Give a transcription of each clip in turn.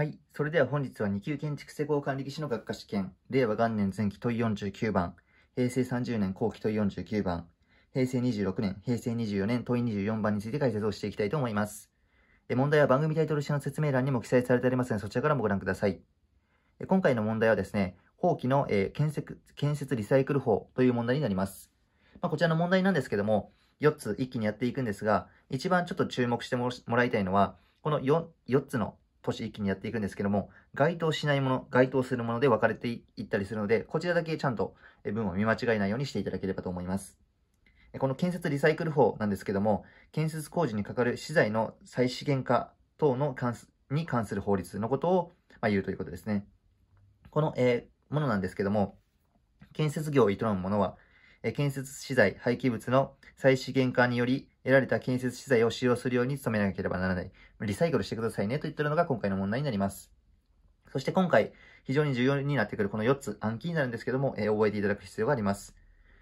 はい。それでは本日は2級建築施工管理技師の学科試験、令和元年前期問い49番、平成30年後期問い49番、平成26年、平成24年問い24番について解説をしていきたいと思います。問題は番組タイトル下の説明欄にも記載されてありますので、そちらからもご覧ください。今回の問題はですね、法規の、え建設建設リサイクル法という問題になります。まあ、こちらの問題なんですけども、4つ一気にやっていくんですが、一番ちょっと注目してもらいたいのは、この 4, 4つの都市一気にやっていくんですけども、該当しないもの、該当するもので分かれていったりするので、こちらだけちゃんと文を見間違えないようにしていただければと思います。この建設リサイクル法なんですけども、建設工事にかかる資材の再資源化等の関すに関する法律のことを、まあ、言うということですね。この、えー、ものなんですけども、建設業を営む者は、え建設資材、廃棄物の再資源化により、得られた建設資材を使用するように努めなければならない。リサイクルしてくださいねと言ってるのが今回の問題になります。そして今回、非常に重要になってくるこの4つ暗記になるんですけども、えー、覚えていただく必要があります。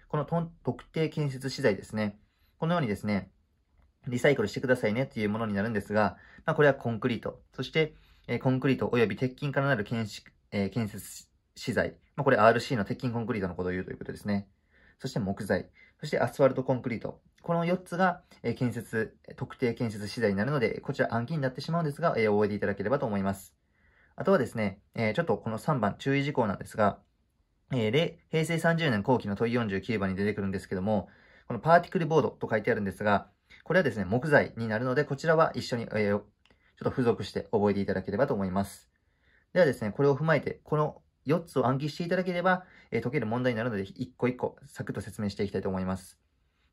この特定建設資材ですね。このようにですね、リサイクルしてくださいねというものになるんですが、まあ、これはコンクリート。そして、えー、コンクリート及び鉄筋からなる建,、えー、建設資材。まあ、これ RC の鉄筋コンクリートのことを言うということですね。そして木材、そしてアスファルトコンクリート。この4つが、え建設、特定建設資材になるので、こちら暗記になってしまうんですが、え覚えていただければと思います。あとはですね、えちょっとこの3番注意事項なんですが、えー、平成30年後期の問い49番に出てくるんですけども、このパーティクルボードと書いてあるんですが、これはですね、木材になるので、こちらは一緒に、えー、ちょっと付属して覚えていただければと思います。ではですね、これを踏まえて、この4つを暗記していただければ、えー、解ける問題になるので、1個1個、サクッと説明していきたいと思います。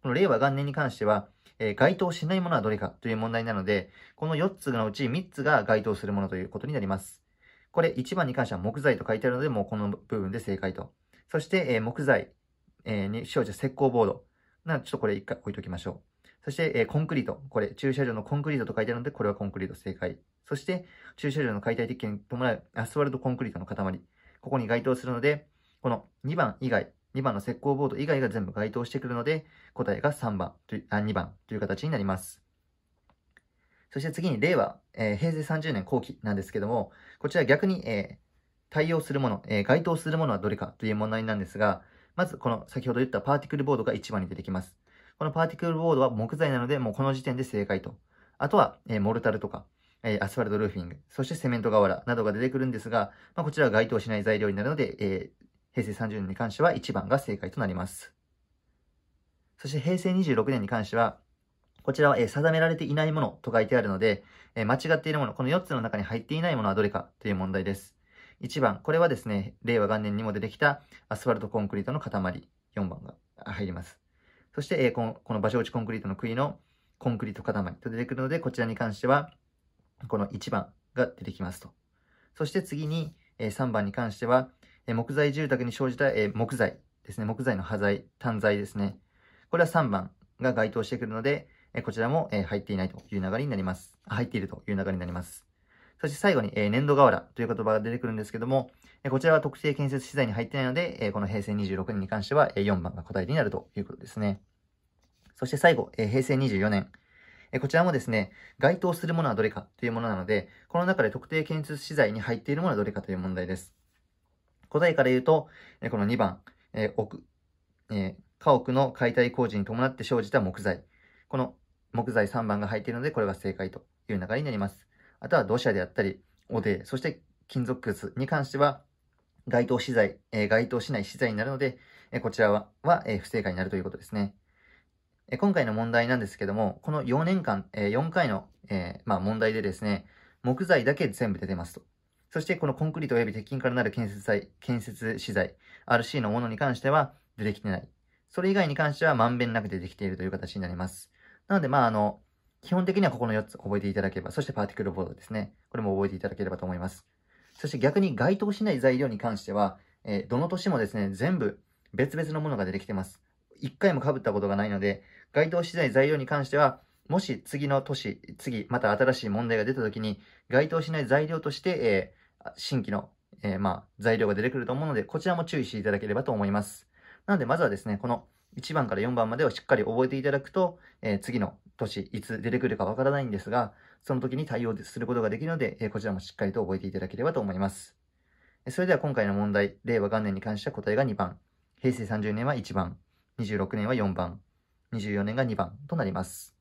この令和元年に関しては、えー、該当しないものはどれかという問題なので、この4つのうち3つが該当するものということになります。これ、1番に関しては木材と書いてあるので、もうこの部分で正解と。そして、えー、木材、えー、に使用した石膏ボード。なちょっとこれ一回置いときましょう。そして、えー、コンクリート。これ、駐車場のコンクリートと書いてあるので、これはコンクリート正解。そして、駐車場の解体的に伴うアスファルトコンクリートの塊。ここに該当するので、この2番以外、2番の石膏ボード以外が全部該当してくるので、答えが3番とあ、2番という形になります。そして次に令和、えー、平成30年後期なんですけども、こちら逆に、えー、対応するもの、えー、該当するものはどれかという問題なんですが、まずこの先ほど言ったパーティクルボードが1番に出てきます。このパーティクルボードは木材なので、もうこの時点で正解と。あとは、えモルタルとか、えアスファルトルーフィング、そしてセメント瓦などが出てくるんですが、まあ、こちらは該当しない材料になるので、えー、平成30年に関しては1番が正解となります。そして平成26年に関しては、こちらは、えー、定められていないものと書いてあるので、えー、間違っているもの、この4つの中に入っていないものはどれかという問題です。1番、これはですね、令和元年にも出てきたアスファルトコンクリートの塊、4番が入ります。そして、えー、このこの場所打ちコンクリートの杭のコンクリート塊と出てくるので、こちらに関しては、この1番が出てきますと。そして次に、え3番に関しては、え木材住宅に生じた、え木材ですね。木材の端材、端材ですね。これは3番が該当してくるので、えこちらも、え入っていないという流れになります。入っているという流れになります。そして最後に、え粘土瓦という言葉が出てくるんですけども、えこちらは特定建設資材に入ってないので、えこの平成26年に関しては、え4番が答えになるということですね。そして最後、え平成24年。えこちらもですね、該当するものはどれかというものなので、この中で特定検出資材に入っているものはどれかという問題です。答えから言うと、えこの2番、えー、えー、家屋の解体工事に伴って生じた木材。この木材3番が入っているので、これが正解という流れになります。あとは土砂であったり、おで、そして金属靴に関しては、該当資材、えー、該当しない資材になるので、えこちらは、はえ不正解になるということですね。え今回の問題なんですけども、この4年間、え4回の、えまあ、問題でですね、木材だけ全部出てますと。そしてこのコンクリート及び鉄筋からなる建設材、建設資材、RC のものに関しては出てきてない。それ以外に関してはまんべんなく出てきているという形になります。なので、まあ、あの、基本的にはここの4つ覚えていただければ、そしてパーティクルボードですね。これも覚えていただければと思います。そして逆に該当しない材料に関しては、えー、どの年もですね、全部別々のものが出てきてます。一回も被ったことがないので、該当資材材料に関しては、もし次の年、次、また新しい問題が出た時に、該当しない材料として、えー、新規の、えー、まあ、材料が出てくると思うので、こちらも注意していただければと思います。なので、まずはですね、この1番から4番までをしっかり覚えていただくと、えー、次の年、いつ出てくるかわからないんですが、その時に対応することができるので、えこちらもしっかりと覚えていただければと思います。それでは今回の問題、令和元年に関しては答えが2番、平成30年は1番、26年は4番、24年が2番となります。